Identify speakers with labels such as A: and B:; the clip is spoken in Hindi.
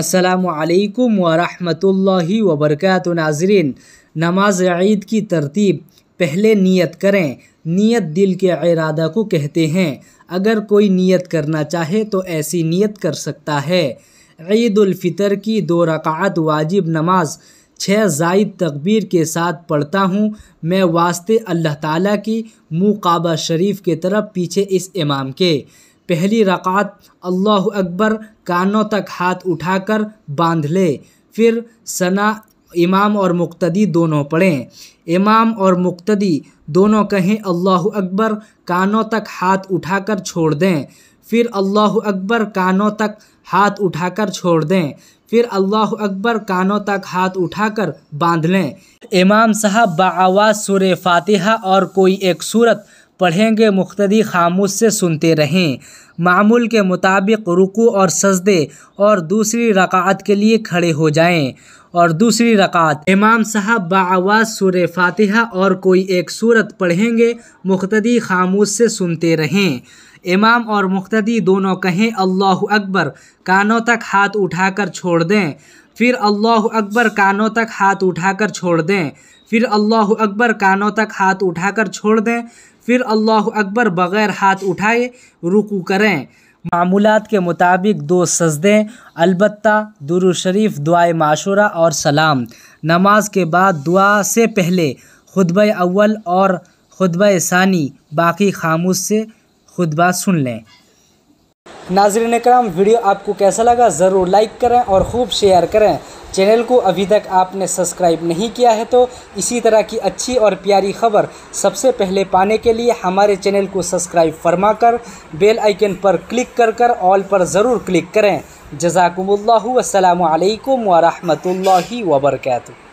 A: असलकम वरहमल वबरक नाजरीन नमाज ईद की तरतीब पहले नियत करें नियत दिल के इरादा को कहते हैं अगर कोई नियत करना चाहे तो ऐसी नियत कर सकता है ईदालफ़ितर की दो रकात वाजिब नमाज छः जायद तकबीर के साथ पढ़ता हूँ मैं वास्ते अल्लाह ताला की मुँह शरीफ के तरफ पीछे इस इमाम के पहली रकात अल्लाह अकबर कानों तक हाथ उठाकर बांध ले फिर सना इमाम और मुक्तदी दोनों पढ़ें इमाम और मुक्तदी दोनों कहें अल्लाह अकबर कानों तक हाथ उठाकर छोड़ दें फिर अल्लाह अकबर कानों तक हाथ उठाकर छोड़ दें फिर अल्लाह अकबर कानों तक हाथ उठाकर बांध लें इमाम साहब आवाज़ सुर फातिहा और कोई एक सूरत पढ़ेंगे मुख्तदी खामोश से सुनते रहें मामूल के मुताबिक रुकू और सजदे और दूसरी रकात के लिए खड़े हो जाएं और दूसरी रकात इमाम साहब बावाज़ सुर फातिहा और कोई एक सूरत पढ़ेंगे मुख्तदी खामोश से सुनते रहें इमाम और मुख्तदी दोनों कहें अल्लाह अकबर कानों तक हाथ उठाकर छोड़ दें फिर अल्लाह अकबर कानों तक हाथ उठाकर छोड़ दें फिर अल्लाह अकबर कानों तक हाथ उठाकर छोड़ दें फिर अल्लाह अकबर बग़ैर हाथ उठाए रुकू करें मामूलत के मुताबिक दो सजदें अलबत् दुरुशरीफ दुआ माशूरा और सलाम नमाज के बाद दुआ से पहले खुतब अव्वल और खुतब सानी बाकी खामोश से खुतबा सुन लें नाजरन कराम वीडियो आपको कैसा लगा ज़रूर लाइक करें और ख़ूब शेयर करें चैनल को अभी तक आपने सब्सक्राइब नहीं किया है तो इसी तरह की अच्छी और प्यारी खबर सबसे पहले पाने के लिए हमारे चैनल को सब्सक्राइब फरमा कर बेल आइकन पर क्लिक कर कर ऑल पर ज़रूर क्लिक करें जजाकम्ला वालकम वरहमल वबरकू